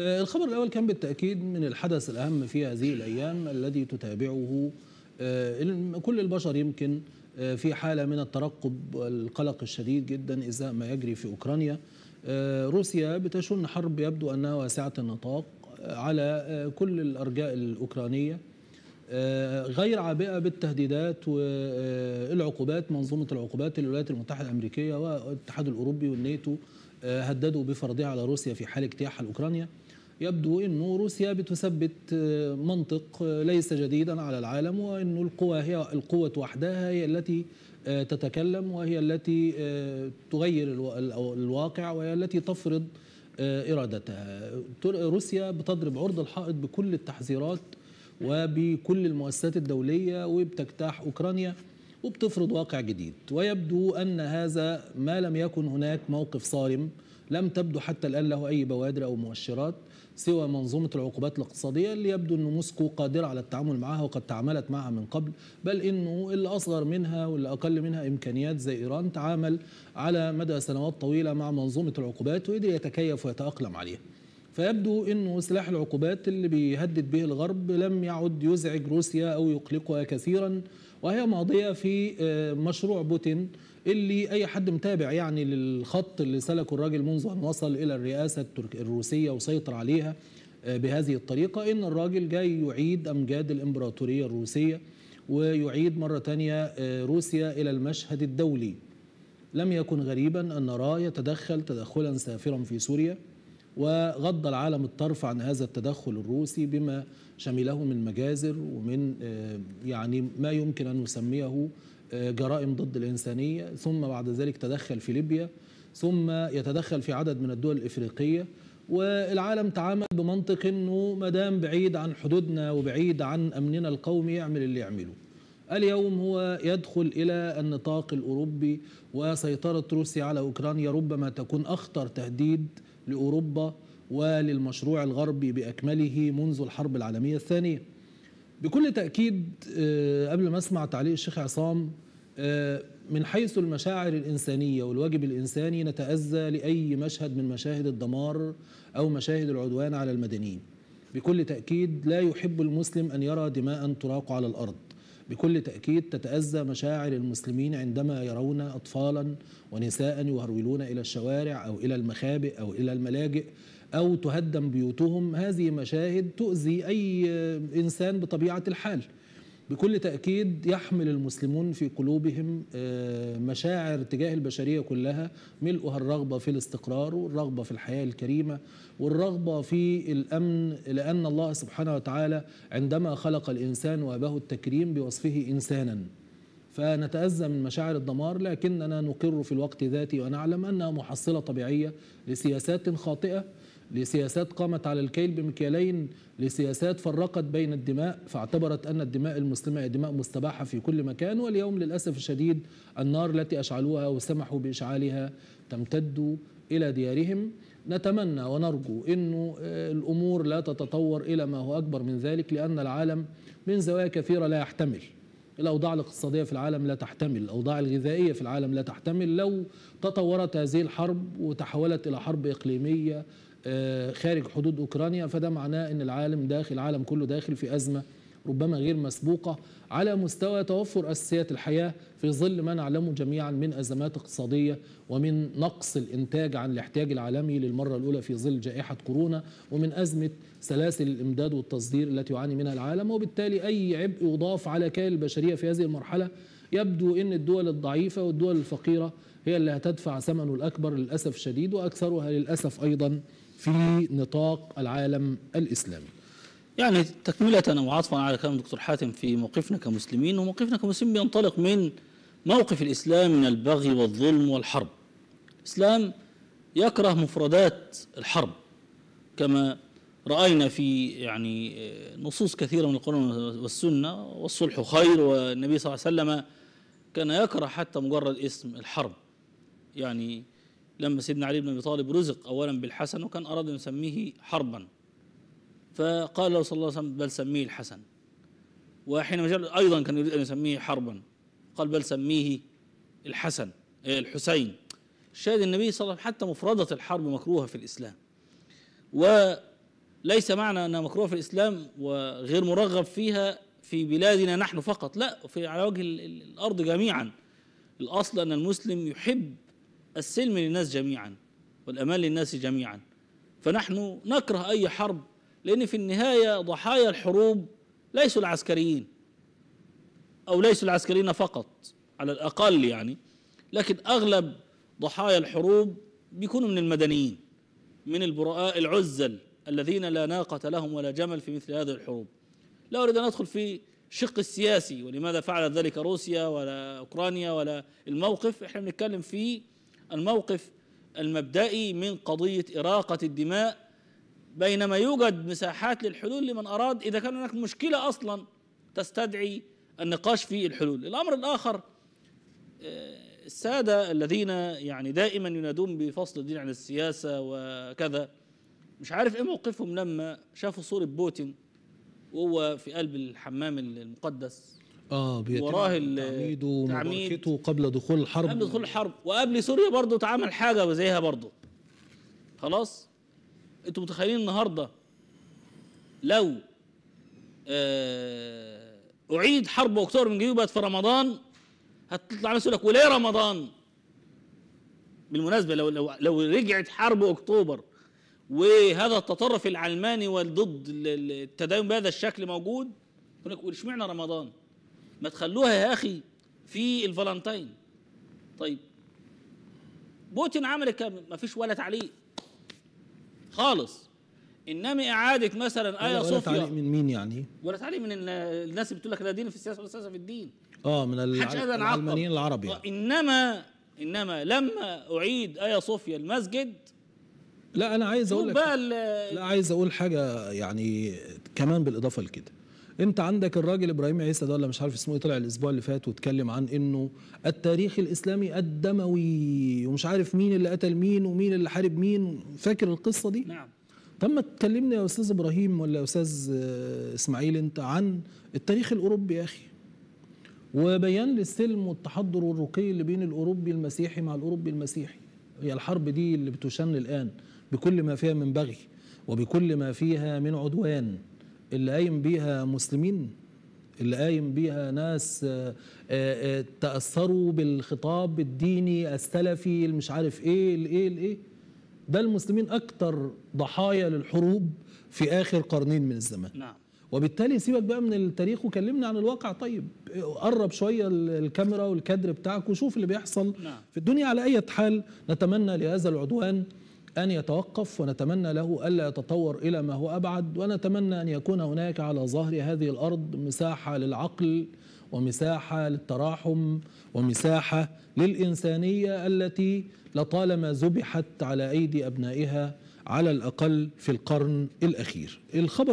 آه، الخبر الأول كان بالتأكيد من الحدث الأهم في هذه الأيام الذي تتابعه آه، كل البشر يمكن آه، في حالة من الترقب والقلق الشديد جدا إزاء ما يجري في أوكرانيا روسيا بتشن حرب يبدو أنها واسعة النطاق على كل الأرجاء الأوكرانية غير عابئة بالتهديدات والعقوبات منظومة العقوبات الولايات المتحدة الأمريكية والاتحاد الأوروبي والناتو هددوا بفرضها على روسيا في حال اجتياحها لأوكرانيا يبدو أن روسيا بتثبت آه، منطق آه، ليس جديدا على العالم وأن القوى هي القوة وحدها هي التي آه، تتكلم وهي التي تغير الواقع وهي التي تفرض إرادتها روسيا بتضرب عرض الحائط بكل التحذيرات وبكل المؤسسات الدولية وبتجتاح أوكرانيا وبتفرض واقع جديد ويبدو أن هذا ما لم يكن هناك موقف صارم لم تبدو حتى الآن له أي بوادر أو مؤشرات سوى منظومة العقوبات الاقتصادية اللي يبدو أن موسكو قادرة على التعامل معها وقد تعاملت معها من قبل بل أنه اللي أصغر منها واللي أقل منها إمكانيات زي إيران تعامل على مدى سنوات طويلة مع منظومة العقوبات وقدر يتكيف ويتأقلم عليها فيبدو انه سلاح العقوبات اللي بيهدد به الغرب لم يعد يزعج روسيا او يقلقها كثيرا وهي ماضيه في آه، مشروع بوتين اللي أي حد متابع يعني للخط اللي سلكه الراجل منذ أن وصل إلى الرئاسة الروسية وسيطر عليها آه، بهذه الطريقة إن الراجل جاي يعيد أمجاد الإمبراطورية الروسية ويعيد مرة ثانيه آه، روسيا إلى المشهد الدولي لم يكن غريبا أن نراه يتدخل تدخلا سافرا في سوريا وغض العالم الطرف عن هذا التدخل الروسي بما شمله من مجازر ومن آه، يعني ما يمكن أن نسميه جرائم ضد الإنسانية ثم بعد ذلك تدخل في ليبيا ثم يتدخل في عدد من الدول الإفريقية والعالم تعامل بمنطق أنه مدام بعيد عن حدودنا وبعيد عن أمننا القومي يعمل اللي يعمله اليوم هو يدخل إلى النطاق الأوروبي وسيطرة روسيا على أوكرانيا ربما تكون أخطر تهديد لأوروبا وللمشروع الغربي بأكمله منذ الحرب العالمية الثانية بكل تأكيد آه، قبل ما أسمع تعليق الشيخ عصام آه، من حيث المشاعر الإنسانية والواجب الإنساني نتأذى لأي مشهد من مشاهد الدمار أو مشاهد العدوان على المدنيين بكل تأكيد لا يحب المسلم أن يرى دماء تراق على الأرض بكل تأكيد تتأذى مشاعر المسلمين عندما يرون أطفالا ونساء يهرولون إلى الشوارع أو إلى المخابئ أو إلى الملاجئ أو تهدم بيوتهم هذه مشاهد تؤذي أي إنسان بطبيعة الحال بكل تأكيد يحمل المسلمون في قلوبهم آه، مشاعر تجاه البشرية كلها ملؤها الرغبة في الاستقرار والرغبة في الحياة الكريمة والرغبة في الأمن لأن الله سبحانه وتعالى عندما خلق الإنسان وأباه التكريم بوصفه إنسانا فنتأذى من مشاعر الدمار لكننا نقر في الوقت ذاتي ونعلم أنها محصلة طبيعية لسياسات خاطئة لسياسات قامت على الكيل بمكيالين لسياسات فرقت بين الدماء فاعتبرت أن الدماء المسلمة هي دماء مستباحة في كل مكان واليوم للأسف الشديد النار التي أشعلوها وسمحوا بإشعالها تمتد إلى ديارهم نتمنى ونرجو أن آه، الأمور لا تتطور إلى ما هو أكبر من ذلك لأن العالم من زوايا كثيرة لا يحتمل الأوضاع الاقتصادية في العالم لا تحتمل الأوضاع الغذائية في العالم لا تحتمل لو تطورت هذه الحرب وتحولت إلى حرب إقليمية آه، خارج حدود أوكرانيا فده معناه أن العالم داخل العالم كله داخل في أزمة ربما غير مسبوقة على مستوى توفر أساسيات الحياة في ظل ما نعلمه جميعا من أزمات اقتصادية ومن نقص الإنتاج عن الاحتياج العالمي للمرة الأولى في ظل جائحة كورونا ومن أزمة سلاسل الإمداد والتصدير التي يعاني منها العالم وبالتالي أي عبء يضاف على كيان البشرية في هذه المرحلة يبدو أن الدول الضعيفة والدول الفقيرة هي اللي هتدفع ثمنه الأكبر للأسف الشديد وأكثرها للأسف أيضا في نطاق العالم الإسلامي يعني تكملة وعطفا على كلام دكتور حاتم في موقفنا كمسلمين وموقفنا كمسلمين بينطلق من موقف الإسلام من البغي والظلم والحرب الإسلام يكره مفردات الحرب كما رأينا في يعني نصوص كثيرة من القرآن والسنة والصلح خير والنبي صلى الله عليه وسلم كان يكره حتى مجرد اسم الحرب يعني لما سيدنا علي بن ابي طالب رزق اولا بالحسن وكان اراد ان يسميه حربا فقال له صلى الله عليه وسلم بل سميه الحسن وحينما جاء ايضا كان يريد ان يسميه حربا قال بل سميه الحسن إيه، الحسين شاهد النبي صلى الله عليه وسلم حتى مفردة الحرب مكروهة في الإسلام وليس معنى أنها مكروهة في الإسلام وغير مرغب فيها في بلادنا نحن فقط لا في على وجه الأرض جميعا الأصل أن المسلم يحب السلم للناس جميعا والأمان للناس جميعا فنحن نكره أي حرب لأن في النهاية ضحايا الحروب ليسوا العسكريين أو ليسوا العسكريين فقط على الأقل يعني لكن أغلب ضحايا الحروب بيكونوا من المدنيين من البراء العزل الذين لا ناقة لهم ولا جمل في مثل هذه الحروب لا أريد أن أدخل في شق السياسي ولماذا فعلت ذلك روسيا ولا أوكرانيا ولا الموقف إحنا بنتكلم في الموقف المبدئي من قضية إراقة الدماء بينما يوجد مساحات للحلول لمن أراد إذا كان هناك مشكلة أصلا تستدعي النقاش في الحلول الأمر الآخر آه، السادة الذين يعني دائما ينادون بفصل الدين عن السياسة وكذا مش عارف إيه موقفهم لما شافوا صورة بوتين وهو في قلب الحمام المقدس اه وراه تعميده ومباركته قبل دخول الحرب قبل دخول الحرب وقبل سوريا برضه اتعمل حاجه زيها برضه خلاص انتوا متخيلين النهارده لو آه، اعيد حرب اكتوبر من جديد بقت في رمضان هتطلع ناس يقول لك وليه رمضان بالمناسبه لو لو لو رجعت حرب اكتوبر وهذا التطرف العلماني والضد التدين بهذا الشكل موجود يقول لك اشمعنى رمضان ما تخلوها يا اخي في الفالنتين طيب بوتين عمل كام ما فيش ولا تعليق خالص انما اعاده مثلا ايا صوفيا ولا تعليق من مين يعني؟ ولا تعليق من الناس اللي بتقول لك لا دين في السياسه ولا سياسه في الدين اه من العلمانيين العرب يعني انما انما لما اعيد ايا صوفيا المسجد لا انا عايز اقول لك لا عايز اقول حاجه يعني كمان بالاضافه لكده انت عندك الراجل ابراهيم عيسى ده ولا مش عارف اسمه ايه طلع الاسبوع اللي فات واتكلم عن انه التاريخ الاسلامي الدموي ومش عارف مين اللي قتل مين ومين اللي حارب مين فاكر القصه دي نعم طب ما تكلمني يا استاذ ابراهيم ولا يا استاذ آه، اسماعيل انت عن التاريخ الاوروبي يا اخي وبيان للسلم والتحضر والرقي اللي بين الاوروبي المسيحي مع الاوروبي المسيحي هي الحرب دي اللي بتشن الان بكل ما فيها من بغي وبكل ما فيها من عدوان اللي قايم بيها مسلمين اللي قايم بيها ناس آه، آه، آه، تأثروا بالخطاب الديني السلفي المش عارف ايه الايه الايه ده المسلمين اكتر ضحايا للحروب في اخر قرنين من الزمان نعم وبالتالي سيبك بقى من التاريخ وكلمنا عن الواقع طيب قرب شويه الكاميرا والكادر بتاعك وشوف اللي بيحصل نعم. في الدنيا على اي حال نتمنى لهذا العدوان أن يتوقف ونتمنى له ألا يتطور إلى ما هو أبعد ونتمنى أن يكون هناك على ظهر هذه الأرض مساحة للعقل ومساحة للتراحم ومساحة للإنسانية التي لطالما ذبحت على أيدي أبنائها على الأقل في القرن الأخير الخبر